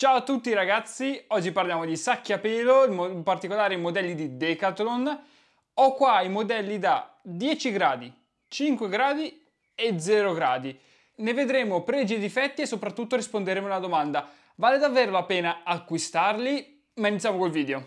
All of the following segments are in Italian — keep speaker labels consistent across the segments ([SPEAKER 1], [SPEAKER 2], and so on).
[SPEAKER 1] Ciao a tutti ragazzi, oggi parliamo di sacchi a pelo, in particolare i modelli di Decathlon. Ho qua i modelli da 10 gradi, 5 gradi e 0 gradi. Ne vedremo pregi e difetti e soprattutto risponderemo alla domanda vale davvero la pena acquistarli? Ma iniziamo col video.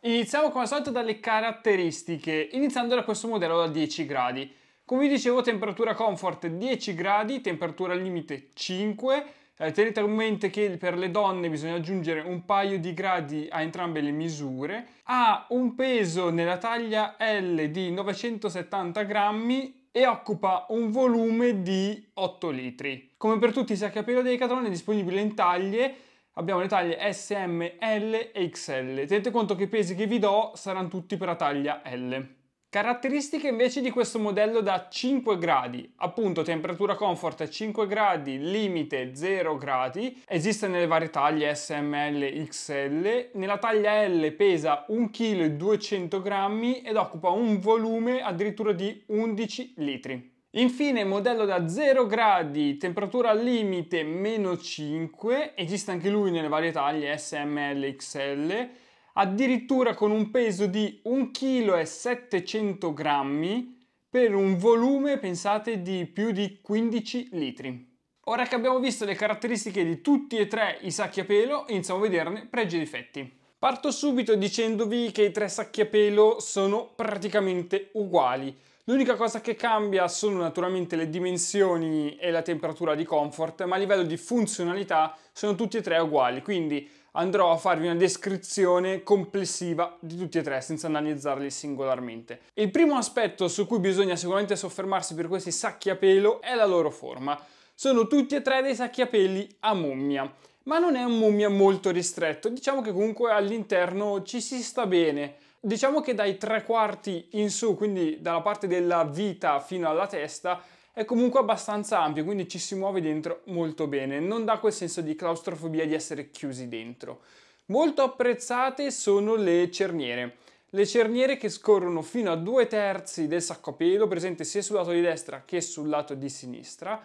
[SPEAKER 1] Iniziamo come al solito dalle caratteristiche, iniziando da questo modello da 10 gradi. Come vi dicevo temperatura comfort 10 gradi, temperatura limite 5 eh, tenete a mente che per le donne bisogna aggiungere un paio di gradi a entrambe le misure. Ha un peso nella taglia L di 970 grammi e occupa un volume di 8 litri. Come per tutti i sacchi a pelo Decathlon è disponibile in taglie abbiamo le taglie SM, L e XL. Tenete conto che i pesi che vi do saranno tutti per la taglia L. Caratteristiche invece di questo modello da 5 gradi, appunto temperatura comfort 5 gradi, limite 0 gradi, esiste nelle varie taglie SML, XL, nella taglia L pesa 1,2 kg ed occupa un volume addirittura di 11 litri. Infine modello da 0 gradi, temperatura limite meno 5, esiste anche lui nelle varie taglie SML, XL, addirittura con un peso di 1,7 kg per un volume, pensate, di più di 15 litri. Ora che abbiamo visto le caratteristiche di tutti e tre i sacchi a pelo, iniziamo a vederne pregi e difetti. Parto subito dicendovi che i tre sacchi a pelo sono praticamente uguali. L'unica cosa che cambia sono naturalmente le dimensioni e la temperatura di comfort, ma a livello di funzionalità sono tutti e tre uguali, quindi andrò a farvi una descrizione complessiva di tutti e tre senza analizzarli singolarmente. Il primo aspetto su cui bisogna sicuramente soffermarsi per questi sacchi a pelo è la loro forma. Sono tutti e tre dei sacchi a peli a mummia, ma non è un mummia molto ristretto, diciamo che comunque all'interno ci si sta bene. Diciamo che dai tre quarti in su, quindi dalla parte della vita fino alla testa, è comunque abbastanza ampio, quindi ci si muove dentro molto bene, non dà quel senso di claustrofobia di essere chiusi dentro. Molto apprezzate sono le cerniere. Le cerniere che scorrono fino a due terzi del sacco a pelo, presente sia sul lato di destra che sul lato di sinistra,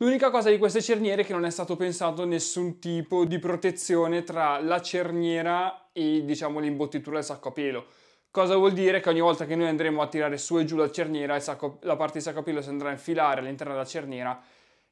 [SPEAKER 1] L'unica cosa di queste cerniere è che non è stato pensato nessun tipo di protezione tra la cerniera e diciamo l'imbottitura del sacco a pelo. Cosa vuol dire? Che ogni volta che noi andremo a tirare su e giù la cerniera, sacco, la parte di sacco a saccoapillo si andrà a infilare all'interno della cerniera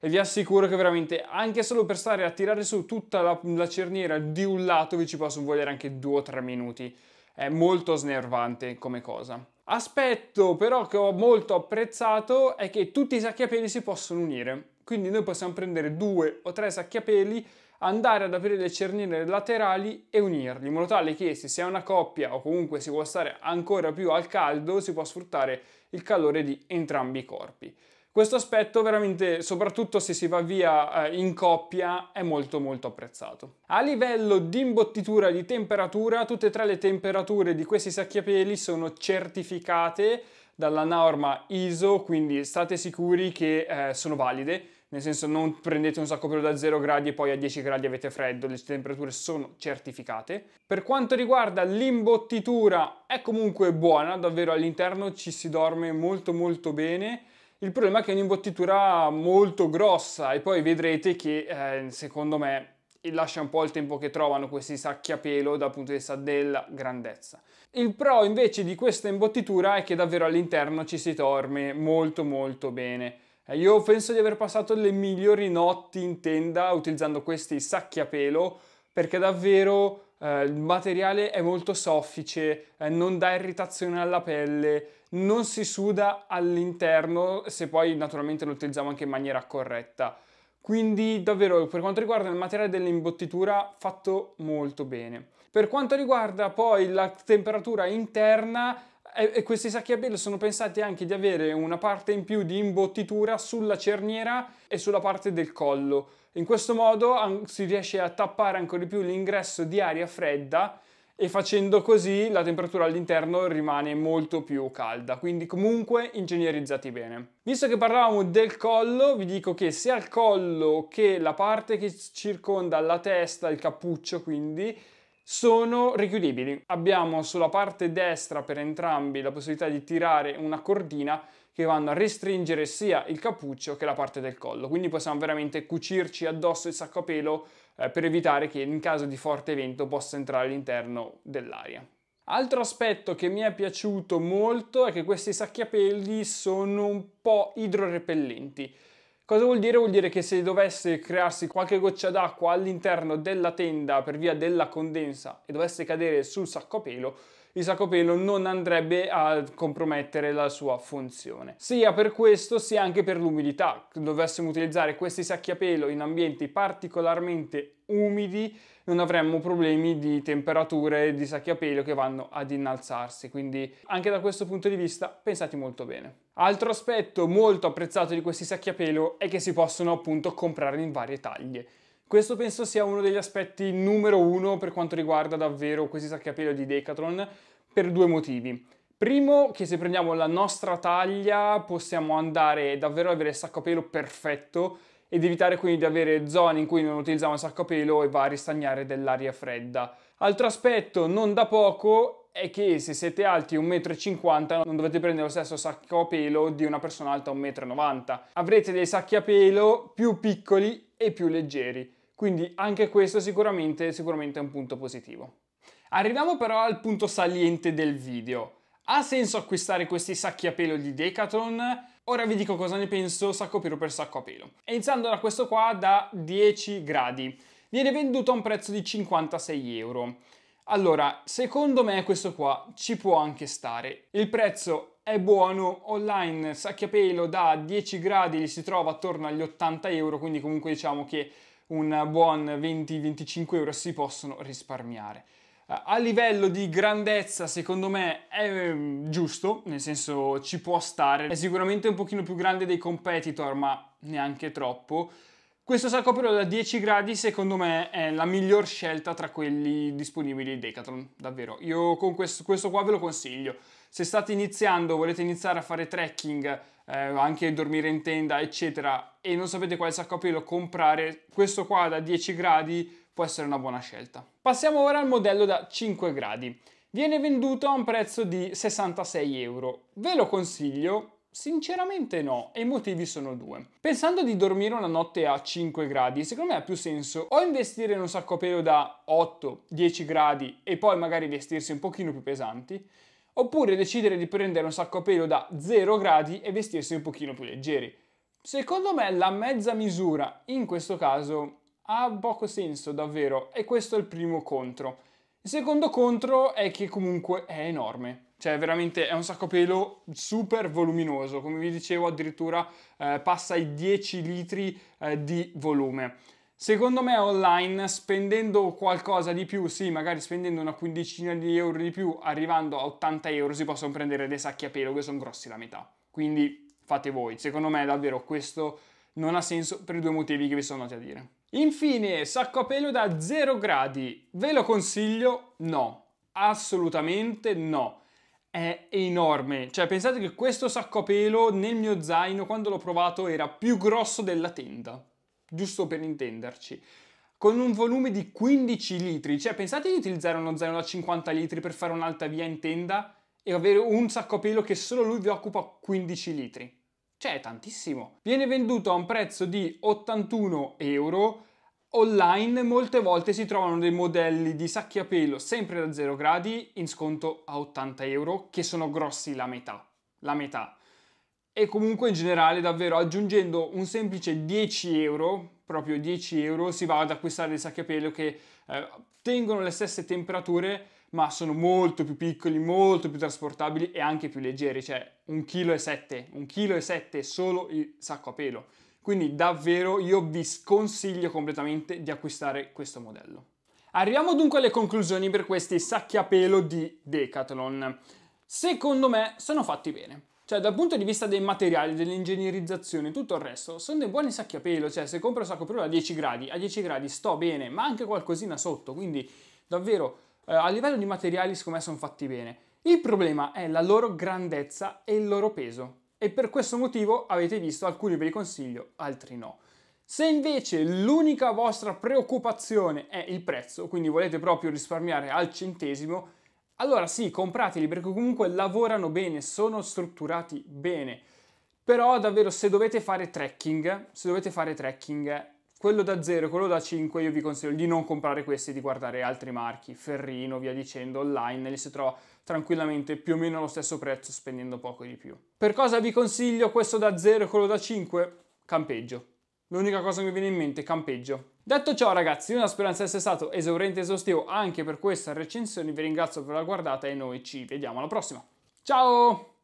[SPEAKER 1] e vi assicuro che veramente anche solo per stare a tirare su tutta la, la cerniera di un lato vi ci possono volere anche 2 o 3 minuti. È molto snervante come cosa. Aspetto però che ho molto apprezzato è che tutti i sacchi a peli si possono unire, quindi noi possiamo prendere due o tre sacchi a peli, andare ad aprire le cerniere laterali e unirli, in modo tale che se si è una coppia o comunque si vuole stare ancora più al caldo, si può sfruttare il calore di entrambi i corpi. Questo aspetto veramente, soprattutto se si va via eh, in coppia, è molto molto apprezzato. A livello di imbottitura e di temperatura, tutte e tre le temperature di questi sacchiapeli sono certificate dalla norma ISO, quindi state sicuri che eh, sono valide, nel senso non prendete un sacco pelo da 0 gradi e poi a 10 gradi avete freddo, le temperature sono certificate. Per quanto riguarda l'imbottitura è comunque buona, davvero all'interno ci si dorme molto molto bene, il problema è che è un'imbottitura molto grossa e poi vedrete che eh, secondo me lascia un po' il tempo che trovano questi sacchi a pelo dal punto di vista della grandezza. Il pro invece di questa imbottitura è che davvero all'interno ci si dorme molto molto bene. Eh, io penso di aver passato le migliori notti in tenda utilizzando questi sacchi a pelo perché davvero eh, il materiale è molto soffice, eh, non dà irritazione alla pelle, non si suda all'interno se poi naturalmente lo utilizziamo anche in maniera corretta. Quindi davvero per quanto riguarda il materiale dell'imbottitura fatto molto bene. Per quanto riguarda poi la temperatura interna, e questi sacchi a pelo sono pensati anche di avere una parte in più di imbottitura sulla cerniera e sulla parte del collo. In questo modo si riesce a tappare ancora di più l'ingresso di aria fredda e facendo così la temperatura all'interno rimane molto più calda, quindi comunque ingegnerizzati bene. Visto che parlavamo del collo, vi dico che sia il collo che la parte che circonda la testa, il cappuccio quindi, sono richiudibili. Abbiamo sulla parte destra per entrambi la possibilità di tirare una cordina che vanno a restringere sia il cappuccio che la parte del collo, quindi possiamo veramente cucirci addosso il sacco a pelo eh, per evitare che in caso di forte vento possa entrare all'interno dell'aria. Altro aspetto che mi è piaciuto molto è che questi sacchi a peli sono un po' idrorepellenti Cosa vuol dire? Vuol dire che se dovesse crearsi qualche goccia d'acqua all'interno della tenda per via della condensa e dovesse cadere sul sacco a pelo, il sacco a pelo non andrebbe a compromettere la sua funzione. Sia per questo sia anche per l'umidità. Dovessimo utilizzare questi sacchi a pelo in ambienti particolarmente umidi, non avremmo problemi di temperature di sacchi a pelo che vanno ad innalzarsi. Quindi anche da questo punto di vista pensate molto bene. Altro aspetto molto apprezzato di questi sacchi a pelo è che si possono appunto comprare in varie taglie. Questo penso sia uno degli aspetti numero uno per quanto riguarda davvero questi sacchi a pelo di Decathlon per due motivi. Primo, che se prendiamo la nostra taglia possiamo andare davvero ad avere il sacco a pelo perfetto ed evitare quindi di avere zone in cui non utilizziamo il pelo e va a ristagnare dell'aria fredda. Altro aspetto non da poco è che se siete alti 1,50 m non dovete prendere lo stesso sacco a pelo di una persona alta 1,90 m. Avrete dei sacchi a pelo più piccoli e più leggeri, quindi anche questo sicuramente, sicuramente è un punto positivo. Arriviamo però al punto saliente del video. Ha senso acquistare questi sacchi a pelo di Decathlon? Ora vi dico cosa ne penso sacco pelo per sacco a pelo. Iniziando da questo qua da 10 gradi. Viene venduto a un prezzo di 56 euro. Allora, secondo me questo qua ci può anche stare. Il prezzo è buono, online sacchi a pelo da 10 gradi li si trova attorno agli 80 euro, quindi comunque diciamo che un buon 20-25 euro si possono risparmiare a livello di grandezza secondo me è ehm, giusto, nel senso ci può stare, è sicuramente un pochino più grande dei competitor ma neanche troppo. Questo sacco però da 10 gradi secondo me è la miglior scelta tra quelli disponibili in Decathlon, davvero. Io con questo, questo qua ve lo consiglio. Se state iniziando, volete iniziare a fare trekking, eh, anche dormire in tenda eccetera e non sapete quale sacco a pelo comprare, questo qua da 10 gradi può essere una buona scelta. Passiamo ora al modello da 5 gradi. Viene venduto a un prezzo di 66 euro. Ve lo consiglio Sinceramente no, e i motivi sono due. Pensando di dormire una notte a 5 gradi, secondo me ha più senso o investire in un sacco pelo da 8-10 gradi e poi magari vestirsi un pochino più pesanti, oppure decidere di prendere un sacco pelo da 0 gradi e vestirsi un pochino più leggeri. Secondo me la mezza misura in questo caso ha poco senso davvero e questo è il primo contro. Il secondo contro è che comunque è enorme. Cioè, veramente è un pelo super voluminoso, come vi dicevo, addirittura eh, passa i 10 litri eh, di volume. Secondo me online spendendo qualcosa di più, sì, magari spendendo una quindicina di euro di più, arrivando a 80 euro si possono prendere dei sacchi a pelo che sono grossi la metà. Quindi fate voi. Secondo me davvero questo non ha senso per i due motivi che vi sono andati a dire. Infine, sacco a pelo da 0 gradi. Ve lo consiglio? No, assolutamente no. È enorme. Cioè, pensate che questo sacco a pelo nel mio zaino, quando l'ho provato, era più grosso della tenda. Giusto per intenderci. Con un volume di 15 litri. Cioè, pensate di utilizzare uno zaino da 50 litri per fare un'alta via in tenda e avere un sacco a pelo che solo lui vi occupa 15 litri. Cioè, è tantissimo. Viene venduto a un prezzo di 81 euro. Online molte volte si trovano dei modelli di sacchi a pelo sempre da 0 gradi in sconto a 80 euro, che sono grossi la metà. La metà. E comunque in generale davvero aggiungendo un semplice 10 euro proprio 10 euro si va ad acquistare dei sacchi a pelo che eh, tengono le stesse temperature ma sono molto più piccoli, molto più trasportabili e anche più leggeri, cioè 1,7 kg, 1,7 kg solo il sacco a pelo. Quindi davvero io vi sconsiglio completamente di acquistare questo modello. Arriviamo dunque alle conclusioni per questi sacchi a pelo di Decathlon. Secondo me sono fatti bene. Cioè, dal punto di vista dei materiali, dell'ingegnerizzazione e tutto il resto, sono dei buoni sacchi a pelo. Cioè, se compro un sacco a pelo a 10 gradi, a 10 gradi sto bene, ma anche qualcosina sotto. Quindi, davvero, eh, a livello di materiali secondo me sono fatti bene. Il problema è la loro grandezza e il loro peso e per questo motivo avete visto alcuni ve li consiglio, altri no. Se invece l'unica vostra preoccupazione è il prezzo, quindi volete proprio risparmiare al centesimo, allora sì, comprateli perché comunque lavorano bene, sono strutturati bene. Però davvero se dovete fare trekking, se dovete fare trekking quello da 0 e quello da 5 io vi consiglio di non comprare questi, di guardare altri marchi, Ferrino, via dicendo, online, li si trova tranquillamente più o meno allo stesso prezzo spendendo poco di più. Per cosa vi consiglio questo da 0 e quello da 5? Campeggio. L'unica cosa che mi viene in mente è campeggio. Detto ciò ragazzi, io la speranza di essere stato esauriente e esaustivo anche per questa recensione, vi ringrazio per la guardata e noi ci vediamo alla prossima. Ciao!